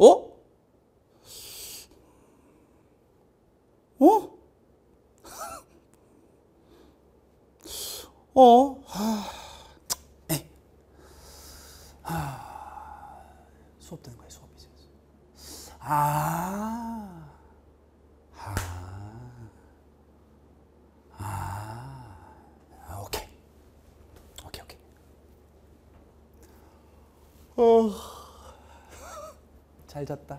어? 어? 어? 하... 하... 수업 되는 거야 수업 이아 잘 잤다.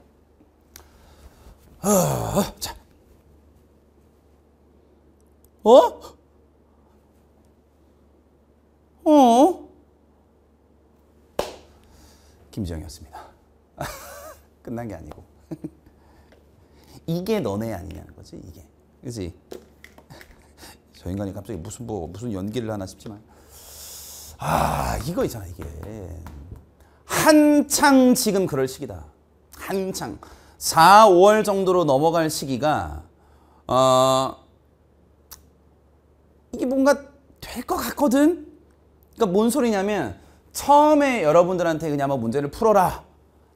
아, 어, 자. 어? 어? 김지영이었습니다. 끝난 게 아니고. 이게 너네 아니냐는 거지, 이게. 그지? 저 인간이 갑자기 무슨 뭐, 무슨 연기를 하나 싶지만. 아, 이거 있잖아, 이게. 한창 지금 그럴 시기다. 한창 4, 5월 정도로 넘어갈 시기가 어, 이게 뭔가 될 것 같거든? 그러니까 뭔 소리냐면 처음에 여러분들한테 그냥 한 문제를 풀어라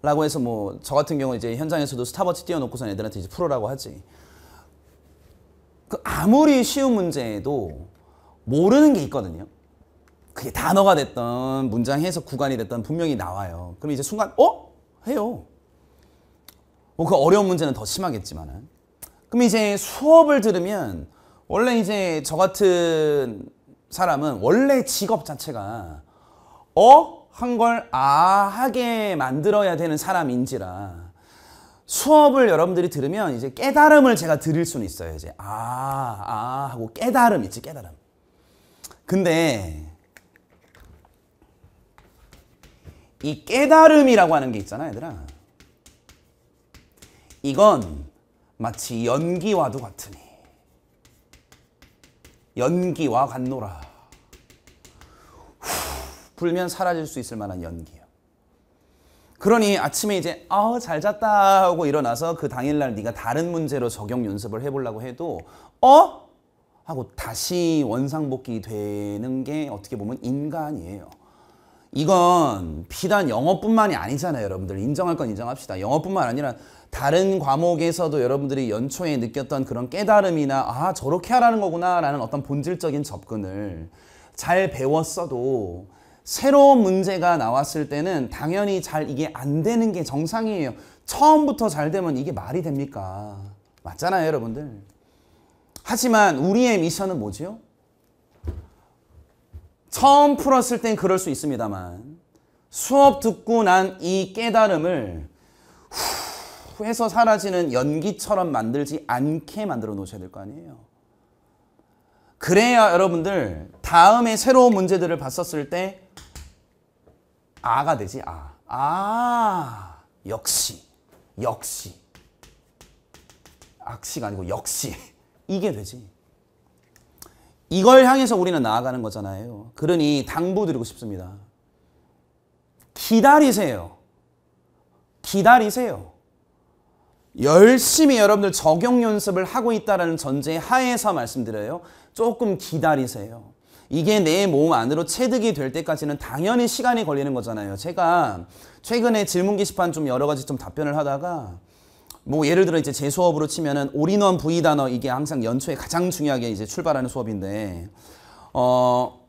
라고 해서 뭐 저 같은 경우 이제 현장에서도 스타벅치 띄워놓고선 애들한테 이제 풀어라고 하지 그 아무리 쉬운 문제에도 모르는 게 있거든요 그게 단어가 됐던 문장 해석 구간이 됐던 분명히 나와요 그럼 이제 순간 어? 해요 뭐그 어려운 문제는 더 심하겠지만은. 그럼 이제 수업을 들으면 원래 이제 저 같은 사람은 원래 직업 자체가 어? 한 걸아 하게 만들어야 되는 사람인지라 수업을 여러분들이 들으면 이제 깨달음을 제가 드릴 수는 있어요. 이제 아, 아 하고 깨달음 있지, 깨달음. 근데 이 깨달음이라고 하는 게 있잖아, 얘들아. 이건 마치 연기와도 같으니 연기와 같노라 후, 불면 사라질 수 있을 만한 연기요 그러니 아침에 이제 아잘 잤다 하고 일어나서 그 당일날 네가 다른 문제로 적용 연습을 해보려고 해도 어? 하고 다시 원상복귀 되는 게 어떻게 보면 인간이에요 이건 비단 영어뿐만이 아니잖아요 여러분들 인정할 건 인정합시다 영어뿐만 아니라 다른 과목에서도 여러분들이 연초에 느꼈던 그런 깨달음이나 아 저렇게 하라는 거구나 라는 어떤 본질적인 접근을 잘 배웠어도 새로운 문제가 나왔을 때는 당연히 잘 이게 안 되는 게 정상이에요 처음부터 잘 되면 이게 말이 됩니까 맞잖아요 여러분들 하지만 우리의 미션은 뭐지요? 처음 풀었을 땐 그럴 수 있습니다만 수업 듣고 난 이 깨달음을 후 해서 사라지는 연기처럼 만들지 않게 만들어 놓으셔야 될 거 아니에요. 그래야 여러분들 다음에 새로운 문제들을 봤었을 때 아가 되지 아. 아 역시 역시 악시가 아니고 역시 이게 되지. 이걸 향해서 우리는 나아가는 거잖아요. 그러니 당부드리고 싶습니다. 기다리세요. 기다리세요. 열심히 여러분들 적용 연습을 하고 있다는 전제 하에서 말씀드려요. 조금 기다리세요. 이게 내 몸 안으로 체득이 될 때까지는 당연히 시간이 걸리는 거잖아요. 제가 최근에 질문 게시판 좀 여러 가지 좀 답변을 하다가 뭐 예를 들어 이제 제 수업으로 치면은 올인원 부위 단어 이게 항상 연초에 가장 중요하게 이제 출발하는 수업인데 어.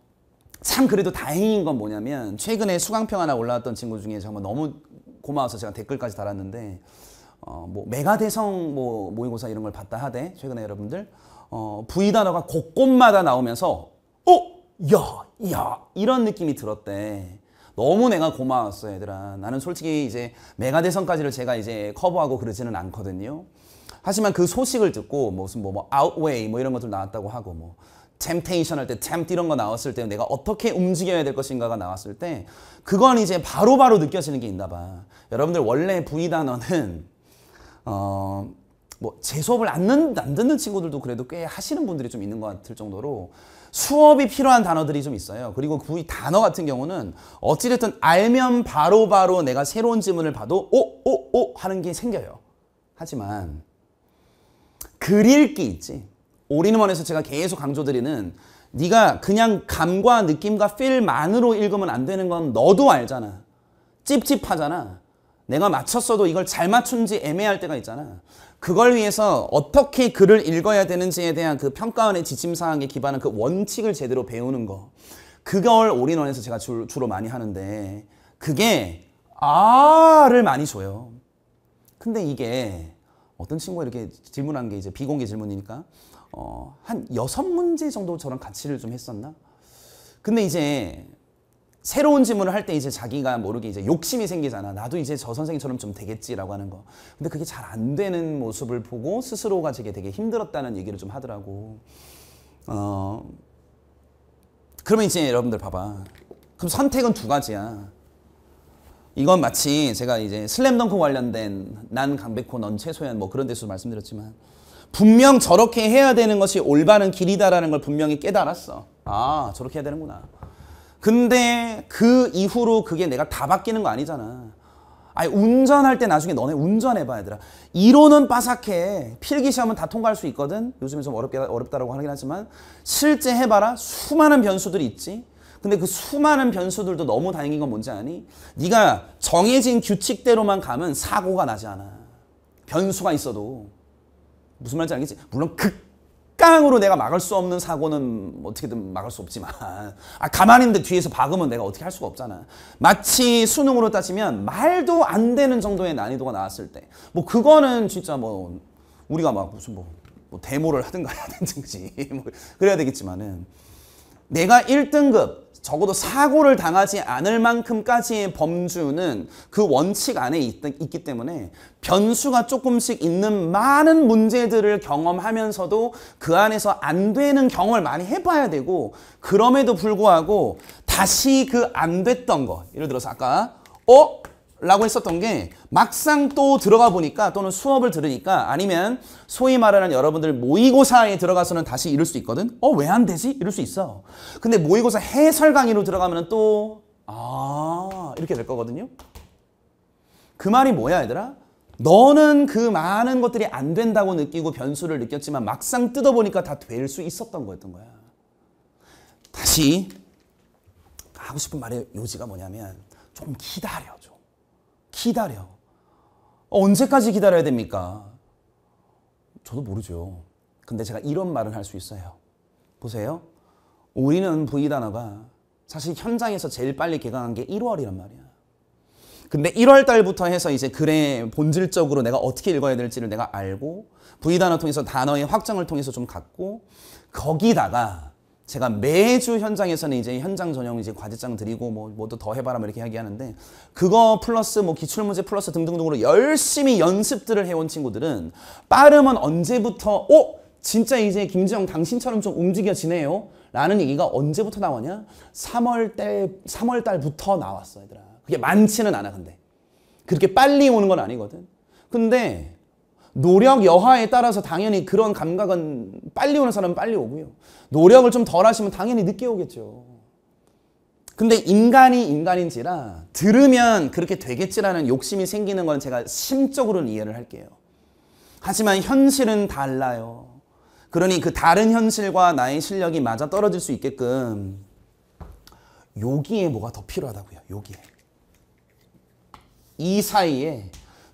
참 그래도 다행인 건 뭐냐면 최근에 수강평 하나 올라왔던 친구 중에 정말 너무 고마워서 제가 댓글까지 달았는데 어뭐 메가대성 뭐 모의고사 이런 걸 봤다 하대 최근에 여러분들 어 부위 단어가 곳곳마다 나오면서 어? 야! 야! 이런 느낌이 들었대. 너무 내가 고마웠어 얘들아 나는 솔직히 이제 메가대선까지를 제가 이제 커버하고 그러지는 않거든요 하지만 그 소식을 듣고 무슨 뭐, 뭐 아웃웨이 뭐 이런 것들 나왔다고 하고 뭐 템테이션 할때템 이런 거 나왔을 때 내가 어떻게 움직여야 될 것인가가 나왔을 때 그건 이제 바로바로 바로 느껴지는 게 있나 봐 여러분들 원래 V 단어는 어, 뭐제 수업을 안 듣는, 안 듣는 친구들도 그래도 꽤 하시는 분들이 좀 있는 것 같을 정도로 수업이 필요한 단어들이 좀 있어요. 그리고 그 단어 같은 경우는 어찌됐든 알면 바로바로 바로 내가 새로운 지문을 봐도 오, 오, 오 하는 게 생겨요. 하지만 그릴기 있지. 올인원에서 제가 계속 강조드리는 네가 그냥 감과 느낌과 필만으로 읽으면 안 되는 건 너도 알잖아. 찝찝하잖아. 내가 맞췄어도 이걸 잘 맞춘지 애매할 때가 있잖아. 그걸 위해서 어떻게 글을 읽어야 되는지에 대한 그 평가원의 지침사항에 기반한 그 원칙을 제대로 배우는 거. 그걸 올인원에서 제가 주, 주로 많이 하는데 그게 아를 많이 줘요. 근데 이게 어떤 친구가 이렇게 질문한 게 이제 비공개 질문이니까 어, 한 여섯 문제 정도 저랑 가치를좀 했었나? 근데 이제 새로운 질문을 할 때 이제 자기가 모르게 이제 욕심이 생기잖아. 나도 이제 저 선생님처럼 좀 되겠지라고 하는 거. 근데 그게 잘 안 되는 모습을 보고 스스로가 되게 되게 힘들었다는 얘기를 좀 하더라고. 어. 그러면 이제 여러분들 봐봐. 그럼 선택은 두 가지야. 이건 마치 제가 이제 슬램덩크 관련된 난 강백호 넌 최소연 뭐 그런 데서 말씀드렸지만 분명 저렇게 해야 되는 것이 올바른 길이다라는 걸 분명히 깨달았어. 아 저렇게 해야 되는구나. 근데 그 이후로 그게 내가 다 바뀌는 거 아니잖아. 아니 운전할 때 나중에 너네 운전해봐 얘들아 이론은 빠삭해 필기시험은 다 통과할 수 있거든 요즘에 좀 어렵게, 어렵다라고 하긴 하지만 실제 해봐라 수많은 변수들이 있지 근데 그 수많은 변수들도 너무 다행인 건 뭔지 아니? 네가 정해진 규칙대로만 가면 사고가 나지 않아 변수가 있어도 무슨 말인지 알겠지? 물론 극 적당으로 내가 막을 수 없는 사고는 어떻게든 막을 수 없지만 아 가만히 있는데 뒤에서 박으면 내가 어떻게 할 수가 없잖아. 마치 수능으로 따지면 말도 안 되는 정도의 난이도가 나왔을 때 뭐 그거는 진짜 뭐 우리가 막 무슨 뭐, 뭐 데모를 하든가 하든지 뭐 그래야 되겠지만은 내가 1등급 적어도 사고를 당하지 않을 만큼까지의 범주는 그 원칙 안에 있, 있기 때문에 변수가 조금씩 있는 많은 문제들을 경험하면서도 그 안에서 안 되는 경험을 많이 해봐야 되고 그럼에도 불구하고 다시 그 안 됐던 거 예를 들어서 아까 어? 라고 했었던 게 막상 또 들어가 보니까 또는 수업을 들으니까 아니면 소위 말하는 여러분들 모의고사에 들어가서는 다시 이룰수 있거든 어 왜 안 되지? 이룰수 있어 근데 모의고사 해설 강의로 들어가면 또아 이렇게 될 거거든요 그 말이 뭐야 얘들아? 너는 그 많은 것들이 안 된다고 느끼고 변수를 느꼈지만 막상 뜯어보니까 다 될 수 있었던 거였던 거야 다시 하고 싶은 말의 요지가 뭐냐면 좀 기다려 줘 기다려. 어, 언제까지 기다려야 됩니까? 저도 모르죠. 근데 제가 이런 말은 할 수 있어요. 보세요. 우리는 V 단어가 사실 현장에서 제일 빨리 개강한 게 1월이란 말이야. 근데 1월 달부터 해서 이제 글의 본질적으로 내가 어떻게 읽어야 될지를 내가 알고 V 단어 통해서 단어의 확장을 통해서 좀 갖고 거기다가 제가 매주 현장에서는 이제 현장 전용 이제 과제장 드리고 뭐 뭐도 더 해봐라 뭐 이렇게 이야기하는데 그거 플러스 뭐 기출문제 플러스 등등등으로 열심히 연습들을 해온 친구들은 빠르면 언제부터 어? 진짜 이제 김지영 당신처럼 좀 움직여지네요? 라는 얘기가 언제부터 나오냐? 3월 때 3월 달부터 나왔어 얘들아. 그게 많지는 않아 근데. 그렇게 빨리 오는 건 아니거든. 근데 노력 여하에 따라서 당연히 그런 감각은 빨리 오는 사람은 빨리 오고요. 노력을 좀 덜 하시면 당연히 늦게 오겠죠. 근데 인간이 인간인지라 들으면 그렇게 되겠지라는 욕심이 생기는 건 제가 심적으로는 이해를 할게요. 하지만 현실은 달라요. 그러니 그 다른 현실과 나의 실력이 맞아 떨어질 수 있게끔 여기에 뭐가 더 필요하다고요. 여기에. 이 사이에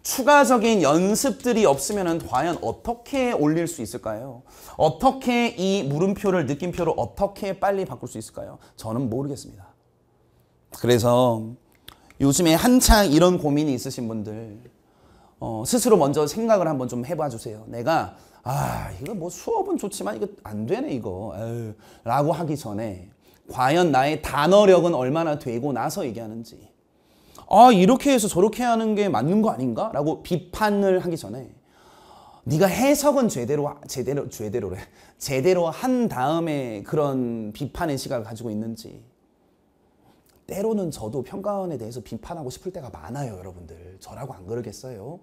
추가적인 연습들이 없으면 과연 어떻게 올릴 수 있을까요? 어떻게 이 물음표를 느낌표로 어떻게 빨리 바꿀 수 있을까요? 저는 모르겠습니다. 그래서 요즘에 한창 이런 고민이 있으신 분들 어, 스스로 먼저 생각을 한번 좀 해봐 주세요. 내가 아 이거 뭐 수업은 좋지만 이거 안 되네 이거 에휴, 라고 하기 전에 과연 나의 단어력은 얼마나 되고 나서 얘기하는지 아 이렇게 해서 저렇게 하는 게 맞는 거 아닌가? 라고 비판을 하기 전에 네가 해석은 제대로 제대로 제대로래 제대로 한 다음에 그런 비판의 시각을 가지고 있는지 때로는 저도 평가원에 대해서 비판하고 싶을 때가 많아요 여러분들 저라고 안 그러겠어요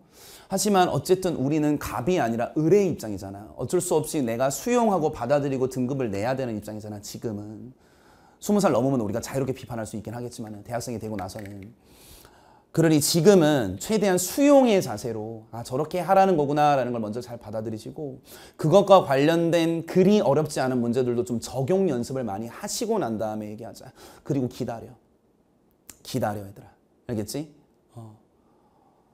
하지만 어쨌든 우리는 갑이 아니라 을의 입장이잖아 어쩔 수 없이 내가 수용하고 받아들이고 등급을 내야 되는 입장이잖아 지금은 스무 살 넘으면 우리가 자유롭게 비판할 수 있긴 하겠지만 대학생이 되고 나서는 그러니 지금은 최대한 수용의 자세로 아 저렇게 하라는 거구나라는 걸 먼저 잘 받아들이시고 그것과 관련된 그리 어렵지 않은 문제들도 좀 적용 연습을 많이 하시고 난 다음에 얘기하자. 그리고 기다려. 기다려 얘들아. 알겠지? 어.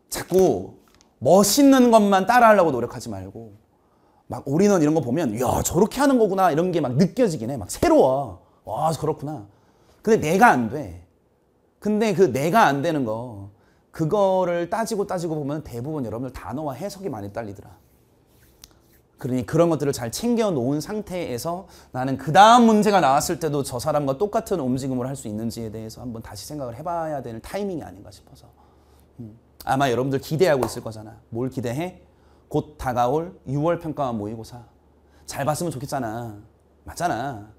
자꾸 멋있는 것만 따라하려고 노력하지 말고 막 올인원 이런 거 보면 야 저렇게 하는 거구나 이런 게 막 느껴지긴 해. 막 새로워. 와 그렇구나. 근데 내가 안 돼. 근데 그 내가 안 되는 거 그거를 따지고 따지고 보면 대부분 여러분들 단어와 해석이 많이 딸리더라. 그러니 그런 것들을 잘 챙겨 놓은 상태에서 나는 그 다음 문제가 나왔을 때도 저 사람과 똑같은 움직임을 할 수 있는지에 대해서 한번 다시 생각을 해봐야 되는 타이밍이 아닌가 싶어서 음. 아마 여러분들 기대하고 있을 거잖아. 뭘 기대해? 곧 다가올 6월 평가 모의고사. 잘 봤으면 좋겠잖아. 맞잖아.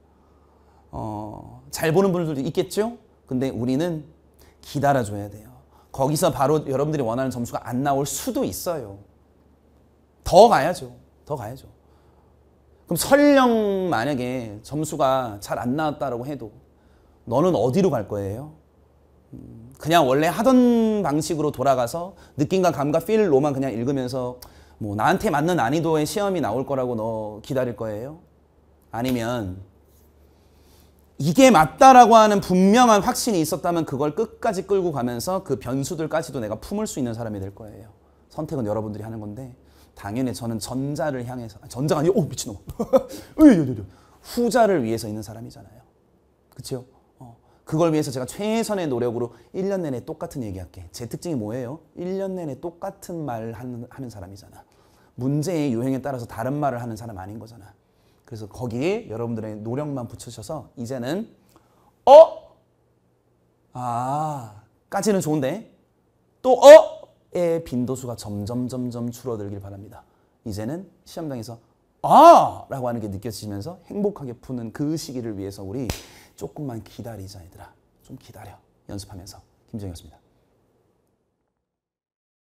어, 잘 보는 분들도 있겠죠? 근데 우리는 기다려줘야 돼요. 거기서 바로 여러분들이 원하는 점수가 안 나올 수도 있어요. 더 가야죠. 더 가야죠. 그럼 설령 만약에 점수가 잘 안나왔다고 해도 너는 어디로 갈 거예요? 음, 그냥 원래 하던 방식으로 돌아가서 느낌과 감각, 필로만 그냥 읽으면서 뭐 나한테 맞는 난이도의 시험이 나올 거라고 너 기다릴 거예요? 아니면 이게 맞다라고 하는 분명한 확신이 있었다면 그걸 끝까지 끌고 가면서 그 변수들까지도 내가 품을 수 있는 사람이 될 거예요. 선택은 여러분들이 하는 건데 당연히 저는 전자를 향해서 전자가 아니오 어, 미친놈 후자를 위해서 있는 사람이잖아요. 그쵸 어, 그걸 위해서 제가 최선의 노력으로 1년 내내 똑같은 얘기할게. 제 특징이 뭐예요? 1년 내내 똑같은 말 하는, 하는 사람이잖아. 문제의 유행에 따라서 다른 말을 하는 사람 아닌 거잖아. 그래서 거기에 여러분들의 노력만 붙여셔서 이제는 어? 아, 까지는 좋은데 또 어의 빈도수가 점점 점점 줄어들길 바랍니다. 이제는 시험장에서 아! 라고 하는 게 느껴지면서 행복하게 푸는 그 시기를 위해서 우리 조금만 기다리자 얘들아. 좀 기다려. 연습하면서. 김정희였습니다